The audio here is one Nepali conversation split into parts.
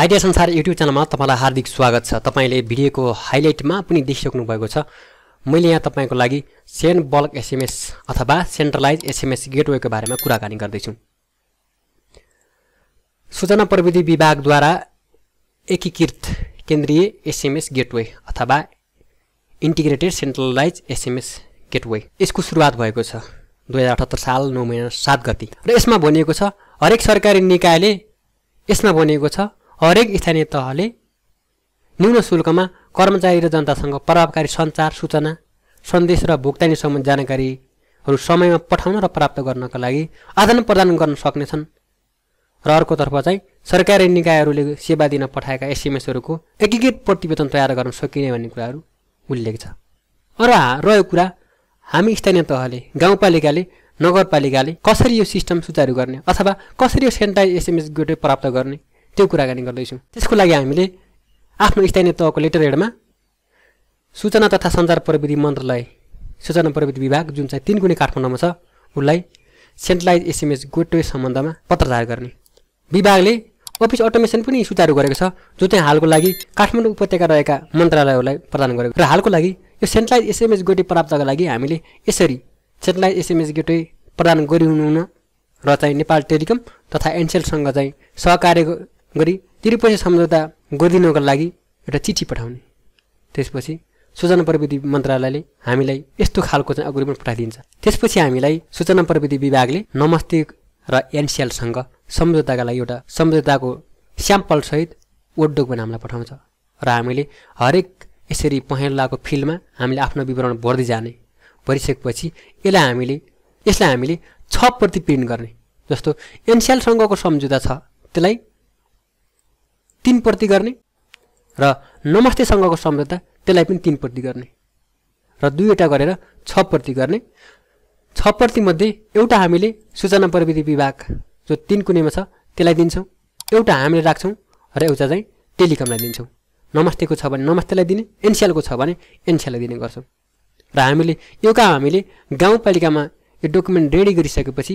आइडिया संसार युट्युब च्यानलमा तपाईँलाई हार्दिक स्वागत छ तपाईँले भिडियोको हाइलाइटमा पनि देखिसक्नु भएको छ मैले यहाँ तपाईँको लागि सेन्ड बल्क एसएमएस अथवा सेन्ट्रलाइज एसएमएस गेटवेको बारेमा कुराकानी गर्दैछु सूचना प्रविधि विभागद्वारा एकीकृत केन्द्रीय एसएमएस गेटवे अथवा इन्टिग्रेटेड सेन्ट्रलाइज एसएमएस गेटवे यसको सुरुवात भएको छ दुई हजार अठहत्तर साल नौ महिना सात गति र यसमा भनिएको छ हरेक सरकारी निकायले यसमा भनिएको छ हरेक स्थानीय तहले न्यून शुल्कमा कर्मचारी र जनतासँग प्रभावकारी सञ्चार सूचना सन्देश र भुक्तानी सम्बन्धी जानकारीहरू समयमा पठाउन र प्राप्त गर्नका लागि आदान प्रदान गर्न सक्नेछन् र अर्कोतर्फ चाहिँ सरकारी निकायहरूले सेवा दिन पठाएका एसएमएसहरूको एकीकृत प्रतिवेदन तयार गर्न सकिने भन्ने कुराहरू उल्लेख छ र रह्यो कुरा हामी स्थानीय तहले गाउँपालिकाले नगरपालिकाले कसरी यो सिस्टम सुचारू गर्ने अथवा कसरी यो सेन्टाइज एसएमएस गेटवे प्राप्त गर्ने त्यो कुराकानी गर्दैछौँ त्यसको लागि हामीले आफ्नो स्थानीय तहको लेटर हेडमा सूचना तथा सञ्चार प्रविधि मन्त्रालय सूचना प्रविधि विभाग जुन चाहिँ तिन कुनै काठमाडौँमा छ उसलाई सेन्ट्रलाइज एसएमएस गेटवे सम्बन्धमा पत्र गर्ने विभागले अफिस अटोमेसन पनि सुचारू गरेको छ जो चाहिँ हालको लागि काठमाडौँ उपत्यका रहेका मन्त्रालयहरूलाई प्रदान गरेको र हालको लागि यो सेन्ट्रलाइज एसएमएस गोटे प्राप्तका लागि हामीले यसरी सेन्ट्रलाइज एसएमएस गेटवे प्रदान गरिनु र चाहिँ नेपाल टेलिकम तथा एनसेलसँग चाहिँ सहकार्य गरी त्रिपक्षीय सम्झौता गरिदिनको लागि एउटा चिठी पठाउने त्यसपछि सूचना प्रविधि मन्त्रालयले हामीलाई यस्तो खालको चाहिँ अग्रिमेन्ट पठाइदिन्छ त्यसपछि हामीलाई सूचना प्रविधि विभागले नमस्ते र एनसिएलसँग सम्झौताका लागि एउटा सम्झौताको स्याम्पलसहित ओडोक हामीलाई पठाउँछ र हामीले हरेक यसरी पहेँलाको फिल्डमा हामीले आफ्नो विवरण भर्दै जाने भरिसकेपछि यसलाई हामीले यसलाई हामीले छ प्रति प्रिन्ट गर्ने जस्तो एनसिएलसँगको सम्झौता छ त्यसलाई तिन प्रति गर्ने र नमस्तेसँगको सम्झौता त्यसलाई पनि तिन प्रति गर्ने र दुईवटा गरेर छ प्रति गर्ने छ प्रतिमध्ये एउटा हामीले सूचना प्रविधि विभाग जो तिन कुनेमा छ त्यसलाई दिन्छौँ एउटा हामीले राख्छौँ र एउटा चाहिँ टेलिकमलाई दिन्छौँ नमस्तेको छ भने नमस्तेलाई दिने एनसिएलको छ भने एनसिएललाई दिने गर्छौँ र हामीले यो काम हामीले गाउँपालिकामा यो डकुमेन्ट रेडी गरिसकेपछि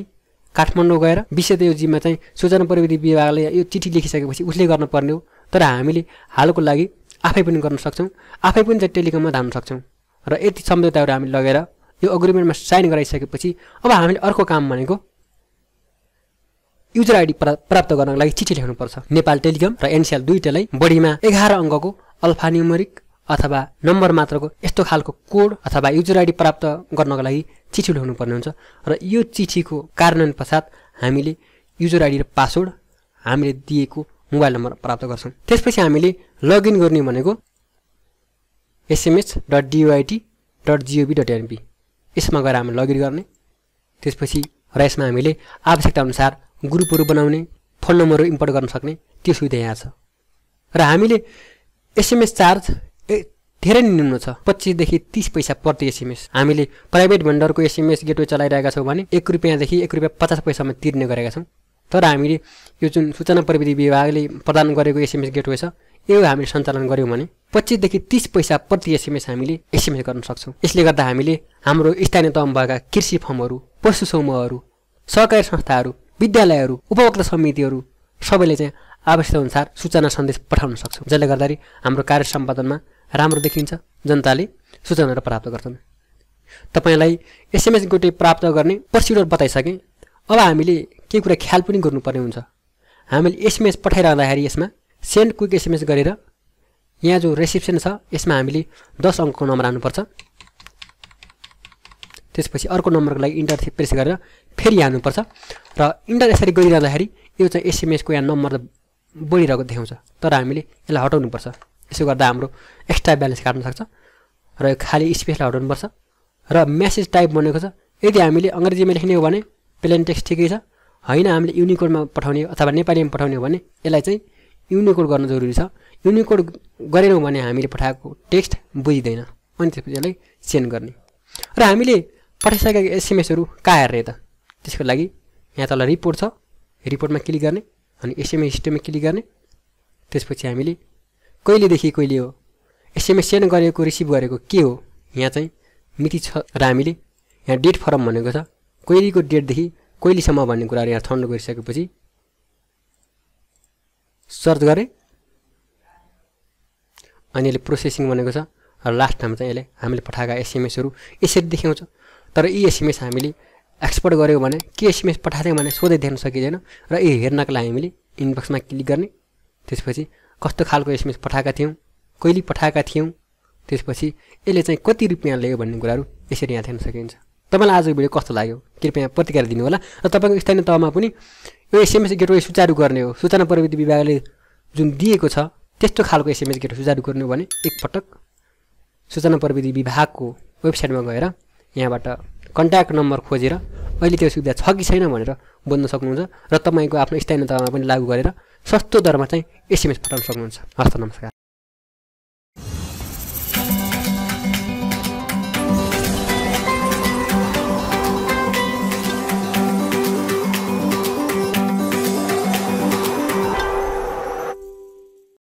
काठमाडौँ गएर विशेष यो जिम्मा चाहिँ सूचना प्रविधि विभागले यो चिठी लेखिसकेपछि उसले गर्नुपर्ने हो तर हामीले हालको लागि आफै पनि गर्न सक्छौँ आफै पनि चाहिँ टेलिकममा धान्न सक्छौँ र यति सम्झौताहरू हामी लगेर यो अग्रिमेन्टमा साइन गराइसकेपछि अब हामीले अर्को काम भनेको युजर आइडी प्राप्त गर्नको लागि चिठी लेख्नुपर्छ नेपाल टेलिकम र एनसिएल दुईटैलाई बढीमा एघार अङ्कको अल्फानिमरिक अथवा नम्बर मात्रको यस्तो खालको कोड अथवा युजर आइडी प्राप्त गर्नको लागि चिठी उठाउनु पर्ने हुन्छ र यो चिठीको कार्यान्वयन पश्चात हामीले युजर आइडी र पासवर्ड हामीले दिएको मोबाइल नम्बर प्राप्त गर्छौँ त्यसपछि हामीले लगइन गर्ने भनेको SMS dot DOIT dot GOV dot NP यसमा गएर हामी लगइन गर्ने त्यसपछि र यसमा हामीले आवश्यकताअनुसार ग्रुपहरू बनाउने फोन नम्बरहरू इम्पोर्ट गर्न सक्ने त्यो सुविधा यहाँ छ र हामीले एसएमएस चार्ज ए धेरै निम्न छ पच्चिसदेखि तिस पैसा प्रति एसएमएस हामीले प्राइभेट भेन्डरको एसएमएस गेटवे चलाइरहेका छौँ भने एक रुपियाँदेखि एक रुपियाँ पचास पैसामा तिर्ने गरेका छौँ तर हामीले यो जुन सूचना प्रविधि विभागले प्रदान गरेको एसएमएस गेटवे छ यो हामीले सञ्चालन गऱ्यौँ भने पच्चिसदेखि तिस पैसा प्रति एसएमएस हामीले एसएमएस गर्न सक्छौँ यसले गर्दा हामीले हाम्रो स्थानीय तहमा भएका कृषि फर्महरू पशु समूहहरू सहकारी संस्थाहरू विद्यालयहरू उपभोक्ता समितिहरू सबैले चाहिँ अनुसार सूचना सन्देश पठाउन सक्छौँ जसले गर्दाखेरि हाम्रो कार्य सम्पादनमा राम्रो देखिन्छ जनताले सूचनाहरू प्राप्त गर्छन् तपाईँलाई एसएमएस गोटे प्राप्त गर्ने प्रोसिडर बताइसकेँ अब हामीले केही कुरा ख्याल पनि गर्नुपर्ने हुन्छ हामीले एसएमएस पठाइरहँदाखेरि यसमा सेन्ड क्विक एसएमएस गरेर यहाँ जो रिसिप्सन छ यसमा हामीले दस अङ्कको नम्बर हाल्नुपर्छ त्यसपछि अर्को नम्बरको लागि इन्टर प्रेस गरेर फेरि हाल्नुपर्छ र इन्टर यसरी गरिरहँदाखेरि यो चाहिँ एसएमएसको यहाँ नम्बर बढिरहेको देखाउँछ तर हामीले यसलाई हटाउनुपर्छ यसो गर्दा हाम्रो एक्स्ट्रा ब्यालेन्स काट्न सक्छ र यो खाली स्पेसलाई हटाउनुपर्छ र म्यासेज टाइप बनेको छ यदि हामीले अङ्ग्रेजीमा लेख्ने हो भने प्लेन टेक्स्ट ठिकै छ होइन हामीले युनिकोडमा पठाउने अथवा नेपालीमा पठाउने हो भने यसलाई चाहिँ युनिकोड गर्न जरुरी छ युनिकोड गरेनौँ भने हामीले पठाएको टेक्स्ट बुझिँदैन अनि त्यसपछि यसलाई सेन्ड गर्ने र हामीले पठाइसकेका एसएमएसहरू कहाँ हेर्ने त त्यसको लागि यहाँ तल रिपोर्ट छ रिपोर्टमा क्लिक गर्ने अनि एसएमएस सिस्टममा क्लिक गर्ने त्यसपछि हामीले कहिलेदेखि कहिले हो एसएमएस सेन्ड गरेको रिसिभ गरेको के हो यहाँ चाहिँ मिति छ र हामीले यहाँ डेट फर्म भनेको छ कहिलेको डेटदेखि कहिलेसम्म भन्ने कुराहरू यहाँ छनौट गरिसकेपछि सर्च गरेँ अनि यसले प्रोसेसिङ भनेको छ र लास्ट टाइम चाहिँ यसले हामीले पठाएका एसएमएसहरू यसरी देखाउँछ तर यी एसएमएस हामीले एक्सपोर्ट गऱ्यो भने के एसएमएस पठाएको भने सोधै देख्न सकिँदैन र ए हेर्नको लागि हामीले इनबक्समा क्लिक गर्ने त्यसपछि कस्तो खालको एसएमएस पठाएका थियौँ कहिले पठाएका थियौँ त्यसपछि यसले चाहिँ कति रुपियाँ लियो भन्ने कुराहरू यसरी यहाँ देख्न सकिन्छ तपाईँलाई आजको भिडियो कस्तो लाग्यो कृपया प्रतिक्रिया दिनुहोला र तपाईँको स्थानीय तहमा पनि यो एसएमएस गेटवे सुचारु गर्ने हो सूचना प्रविधि विभागले जुन दिएको छ त्यस्तो खालको एसएमएस गेटवे सुचारू हो भने एकपटक सूचना प्रविधि विभागको वेबसाइटमा गएर यहाँबाट कन्ट्याक्ट नम्बर खोजेर अहिले त्यो सुविधा छ कि छैन भनेर बोल्न सक्नुहुन्छ र तपाईँको आफ्नो स्थानीय दरमा पनि लागू गरेर सस्तो दरमा चाहिँ एसएमएस पठाउन सक्नुहुन्छ हस्त नमस्कार